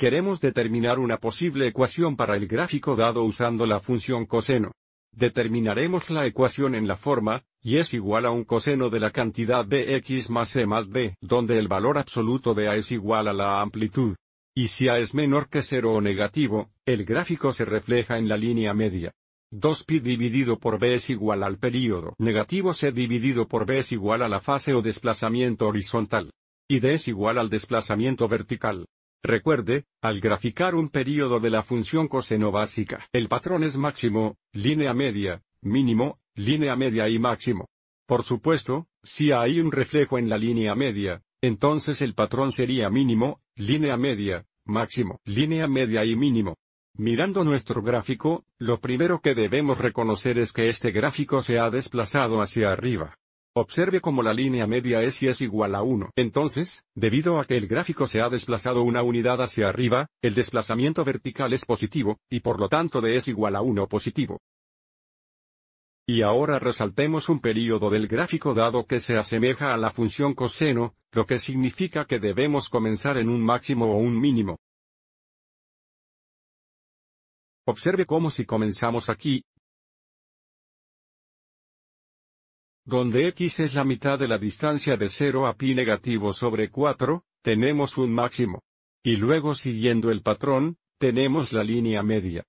Queremos determinar una posible ecuación para el gráfico dado usando la función coseno. Determinaremos la ecuación en la forma, y es igual a un coseno de la cantidad de x más c e más b, donde el valor absoluto de a es igual a la amplitud. Y si a es menor que cero o negativo, el gráfico se refleja en la línea media. 2pi dividido por b es igual al periodo negativo c dividido por b es igual a la fase o desplazamiento horizontal. Y d es igual al desplazamiento vertical. Recuerde, al graficar un período de la función coseno básica, el patrón es máximo, línea media, mínimo, línea media y máximo. Por supuesto, si hay un reflejo en la línea media, entonces el patrón sería mínimo, línea media, máximo, línea media y mínimo. Mirando nuestro gráfico, lo primero que debemos reconocer es que este gráfico se ha desplazado hacia arriba. Observe cómo la línea media es y es igual a 1. Entonces, debido a que el gráfico se ha desplazado una unidad hacia arriba, el desplazamiento vertical es positivo, y por lo tanto de es igual a 1 positivo. Y ahora resaltemos un período del gráfico dado que se asemeja a la función coseno, lo que significa que debemos comenzar en un máximo o un mínimo. Observe cómo si comenzamos aquí, donde x es la mitad de la distancia de 0 a pi negativo sobre 4, tenemos un máximo. Y luego siguiendo el patrón, tenemos la línea media.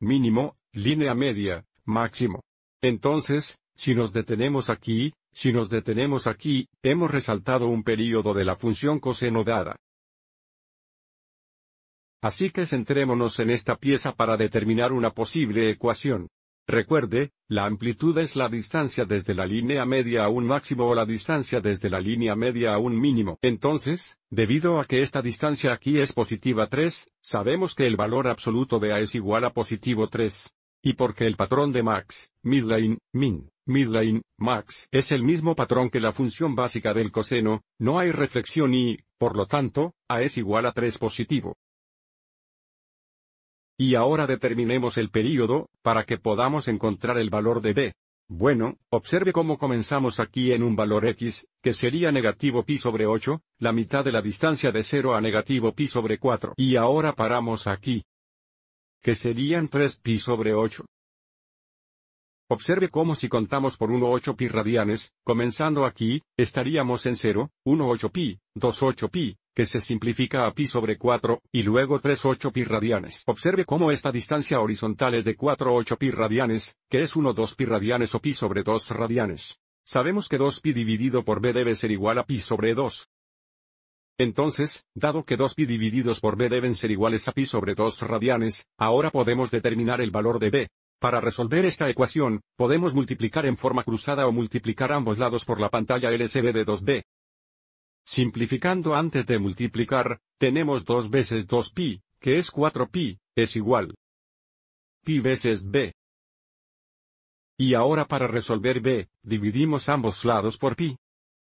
Mínimo, línea media, máximo. Entonces, si nos detenemos aquí, si nos detenemos aquí, hemos resaltado un período de la función coseno dada. Así que centrémonos en esta pieza para determinar una posible ecuación. Recuerde, la amplitud es la distancia desde la línea media a un máximo o la distancia desde la línea media a un mínimo. Entonces, debido a que esta distancia aquí es positiva 3, sabemos que el valor absoluto de A es igual a positivo 3. Y porque el patrón de max, midline, min, midline, max es el mismo patrón que la función básica del coseno, no hay reflexión y, por lo tanto, A es igual a 3 positivo. Y ahora determinemos el período, para que podamos encontrar el valor de B. Bueno, observe cómo comenzamos aquí en un valor x, que sería negativo pi sobre 8, la mitad de la distancia de 0 a negativo pi sobre 4. Y ahora paramos aquí, que serían 3 pi sobre 8. Observe cómo si contamos por 1 8 pi radianes, comenzando aquí, estaríamos en 0, 1 8 pi, 2 8 pi, que se simplifica a pi sobre 4, y luego 3 8 pi radianes. Observe cómo esta distancia horizontal es de 4 8 pi radianes, que es 1 2 pi radianes o pi sobre 2 radianes. Sabemos que 2 pi dividido por b debe ser igual a pi sobre 2. Entonces, dado que 2 pi divididos por b deben ser iguales a pi sobre 2 radianes, ahora podemos determinar el valor de b. Para resolver esta ecuación, podemos multiplicar en forma cruzada o multiplicar ambos lados por la pantalla LSb de 2b. Simplificando antes de multiplicar, tenemos 2 veces 2pi, que es 4pi, es igual. pi veces b. Y ahora para resolver b, dividimos ambos lados por pi.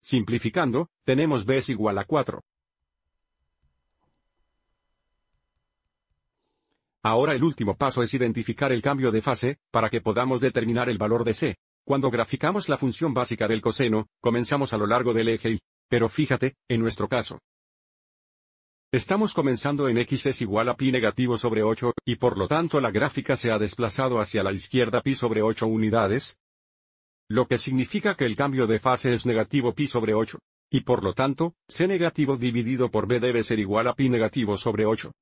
Simplificando, tenemos b es igual a 4. Ahora el último paso es identificar el cambio de fase, para que podamos determinar el valor de c. Cuando graficamos la función básica del coseno, comenzamos a lo largo del eje y pero fíjate, en nuestro caso. Estamos comenzando en x es igual a pi negativo sobre 8, y por lo tanto la gráfica se ha desplazado hacia la izquierda pi sobre 8 unidades, lo que significa que el cambio de fase es negativo pi sobre 8, y por lo tanto, c negativo dividido por b debe ser igual a pi negativo sobre 8.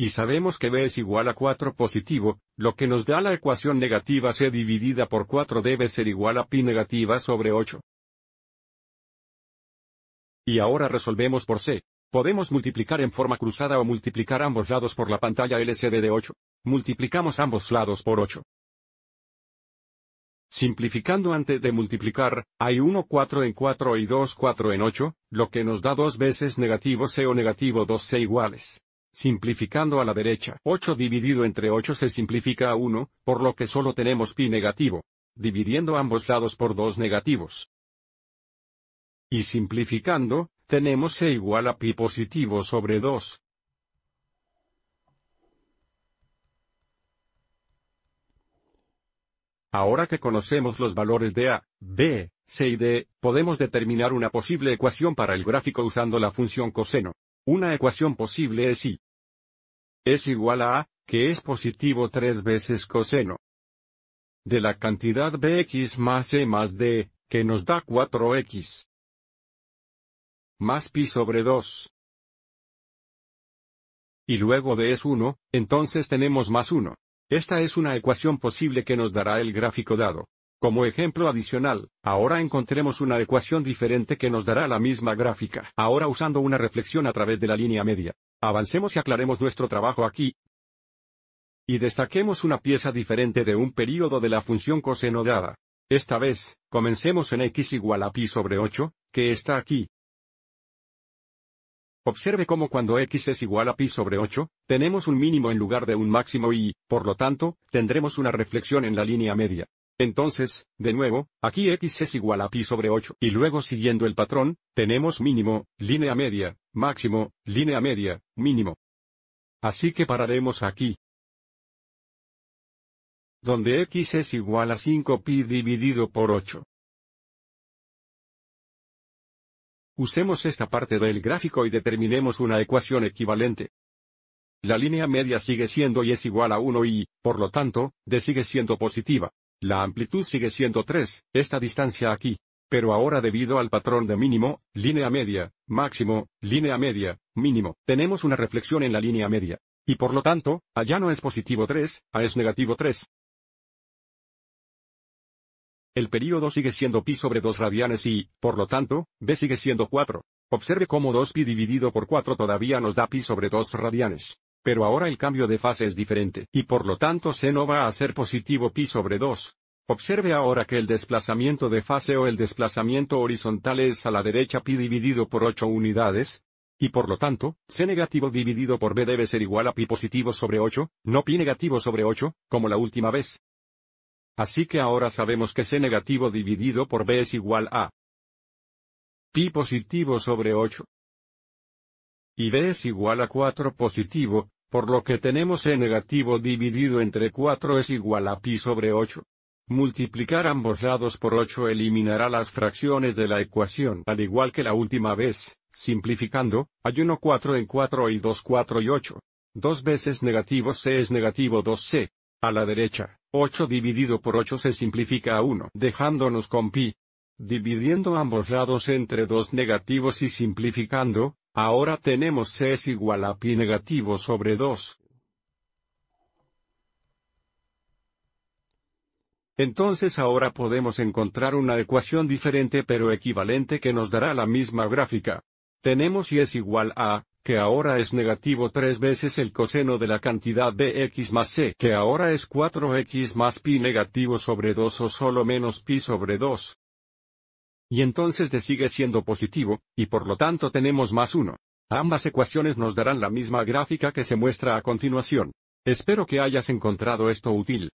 y sabemos que b es igual a 4 positivo, lo que nos da la ecuación negativa c dividida por 4 debe ser igual a pi negativa sobre 8. Y ahora resolvemos por c. Podemos multiplicar en forma cruzada o multiplicar ambos lados por la pantalla LCD de 8. Multiplicamos ambos lados por 8. Simplificando antes de multiplicar, hay 1 4 en 4 y 2 4 en 8, lo que nos da 2 veces negativo c o negativo 2c iguales simplificando a la derecha. 8 dividido entre 8 se simplifica a 1, por lo que solo tenemos pi negativo, dividiendo ambos lados por 2 negativos. Y simplificando, tenemos c e igual a pi positivo sobre 2. Ahora que conocemos los valores de A, B, C y D, podemos determinar una posible ecuación para el gráfico usando la función coseno. Una ecuación posible es I es igual a que es positivo 3 veces coseno de la cantidad bx más e más d, que nos da 4x más pi sobre 2. Y luego de es 1, entonces tenemos más 1. Esta es una ecuación posible que nos dará el gráfico dado. Como ejemplo adicional, ahora encontremos una ecuación diferente que nos dará la misma gráfica, ahora usando una reflexión a través de la línea media. Avancemos y aclaremos nuestro trabajo aquí. Y destaquemos una pieza diferente de un período de la función coseno dada. Esta vez, comencemos en x igual a pi sobre 8, que está aquí. Observe cómo cuando x es igual a pi sobre 8, tenemos un mínimo en lugar de un máximo y, por lo tanto, tendremos una reflexión en la línea media. Entonces, de nuevo, aquí x es igual a pi sobre 8, y luego siguiendo el patrón, tenemos mínimo, línea media, máximo, línea media, mínimo. Así que pararemos aquí. Donde x es igual a 5pi dividido por 8. Usemos esta parte del gráfico y determinemos una ecuación equivalente. La línea media sigue siendo y es igual a 1 y, por lo tanto, de sigue siendo positiva. La amplitud sigue siendo 3, esta distancia aquí. Pero ahora debido al patrón de mínimo, línea media, máximo, línea media, mínimo, tenemos una reflexión en la línea media. Y por lo tanto, allá no es positivo 3, A es negativo 3. El periodo sigue siendo pi sobre 2 radianes y, por lo tanto, b sigue siendo 4. Observe cómo 2pi dividido por 4 todavía nos da pi sobre 2 radianes. Pero ahora el cambio de fase es diferente, y por lo tanto C no va a ser positivo pi sobre 2. Observe ahora que el desplazamiento de fase o el desplazamiento horizontal es a la derecha pi dividido por 8 unidades, y por lo tanto, C negativo dividido por B debe ser igual a pi positivo sobre 8, no pi negativo sobre 8, como la última vez. Así que ahora sabemos que C negativo dividido por B es igual a pi positivo sobre 8 y b es igual a 4 positivo, por lo que tenemos e negativo dividido entre 4 es igual a pi sobre 8. Multiplicar ambos lados por 8 eliminará las fracciones de la ecuación al igual que la última vez, simplificando, hay 1 4 en 4 y 2 4 y 8. 2 veces negativo c es negativo 2c. A la derecha, 8 dividido por 8 se simplifica a 1, dejándonos con pi. Dividiendo ambos lados entre 2 negativos y simplificando, Ahora tenemos C es igual a pi negativo sobre 2. Entonces ahora podemos encontrar una ecuación diferente pero equivalente que nos dará la misma gráfica. Tenemos y es igual a, que ahora es negativo tres veces el coseno de la cantidad de x más c, que ahora es 4x más pi negativo sobre 2 o solo menos pi sobre 2 y entonces d sigue siendo positivo, y por lo tanto tenemos más 1. Ambas ecuaciones nos darán la misma gráfica que se muestra a continuación. Espero que hayas encontrado esto útil.